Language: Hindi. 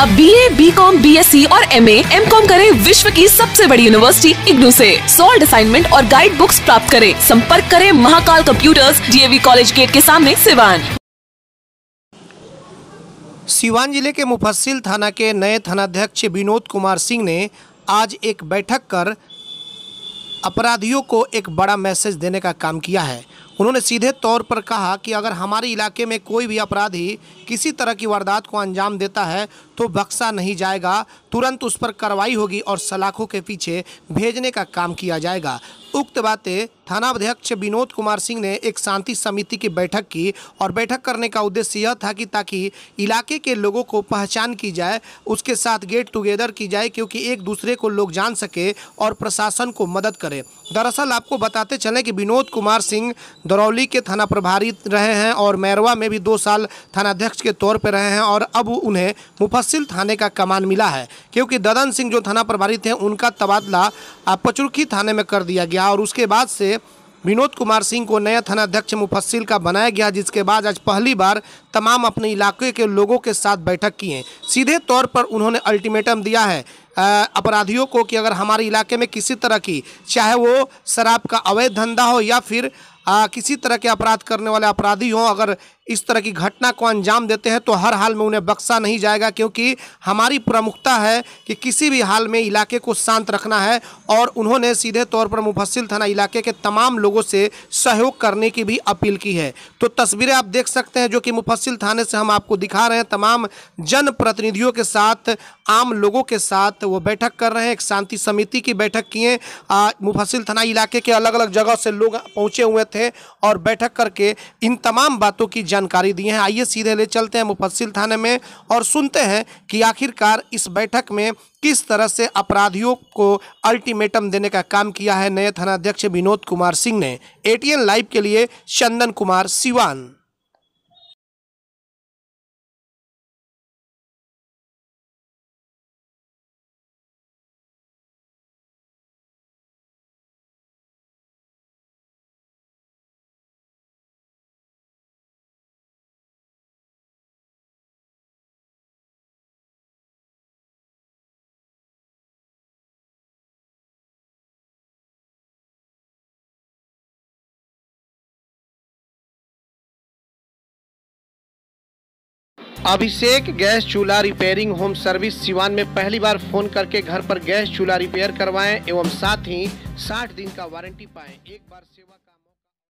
अब B B A com B S C और एम ए एम कॉम करे विश्व की सबसे बड़ी यूनिवर्सिटी इग्नू ऐसी सोल्ड असाइनमेंट और गाइड बुक्स प्राप्त करें संपर्क करें Mahakal computers DAV college gate के सामने सिवान सिवान जिले के मुफस्सिल थाना के नए थानाध्यक्ष विनोद कुमार सिंह ने आज एक बैठक कर अपराधियों को एक बड़ा मैसेज देने का काम किया है उन्होंने सीधे तौर पर कहा कि अगर हमारे इलाके में कोई भी अपराधी किसी तरह की वारदात को अंजाम देता है तो बक्सा नहीं जाएगा तुरंत उस पर कार्रवाई होगी और सलाखों के पीछे भेजने का काम किया जाएगा उक्त बातें थाना अध्यक्ष विनोद कुमार सिंह ने एक शांति समिति की बैठक की और बैठक करने का उद्देश्य यह था कि ताकि इलाके के लोगों को पहचान की जाए उसके साथ गेट टुगेदर की जाए क्योंकि एक दूसरे को लोग जान सके और प्रशासन को मदद करे दरअसल आपको बताते चलें कि विनोद कुमार सिंह दरौली के थाना प्रभारी रहे हैं और मैरवा में भी दो साल थानाध्यक्ष के तौर पर रहे हैं और अब उन्हें मुफस्सिल थाने का कमान मिला है क्योंकि ददन सिंह जो थाना प्रभारी थे उनका तबादला पचुरखी थाने में कर दिया गया और उसके बाद से विनोद कुमार सिंह को नया थानाध्यक्ष मुफस्सिल का बनाया गया जिसके बाद आज पहली बार तमाम अपने इलाके के लोगों के साथ बैठक किए सीधे तौर पर उन्होंने अल्टीमेटम दिया है अपराधियों को कि अगर हमारे इलाके में किसी तरह की चाहे वो शराब का अवैध धंधा हो या फिर आ, किसी तरह के अपराध करने वाले अपराधी हों अगर इस तरह की घटना को अंजाम देते हैं तो हर हाल में उन्हें बख्शा नहीं जाएगा क्योंकि हमारी प्रमुखता है कि किसी भी हाल में इलाके को शांत रखना है और उन्होंने सीधे तौर पर मुफस्सिल थाना इलाके के तमाम लोगों से सहयोग करने की भी अपील की है तो तस्वीरें आप देख सकते हैं जो कि मुफस्सिल थाने से हम आपको दिखा रहे हैं तमाम जनप्रतिनिधियों के साथ आम लोगों के साथ वो बैठक कर रहे हैं एक शांति समिति की बैठक किए मुफस्सिल थाना इलाके के अलग अलग जगह से लोग पहुँचे हुए थे और बैठक करके इन तमाम बातों की जानकारी दी है आइए सीधे ले चलते हैं मुफस्सिल थाने में और सुनते हैं कि आखिरकार इस बैठक में किस तरह से अपराधियों को अल्टीमेटम देने का काम किया है नए थानाध्यक्ष विनोद कुमार सिंह ने एटीएन लाइव के लिए चंदन कुमार सिवान अभिषेक गैस चूल्हा रिपेयरिंग होम सर्विस सिवान में पहली बार फोन करके घर पर गैस चूल्हा रिपेयर करवाएं एवं साथ ही 60 दिन का वारंटी पाएं एक बार सेवा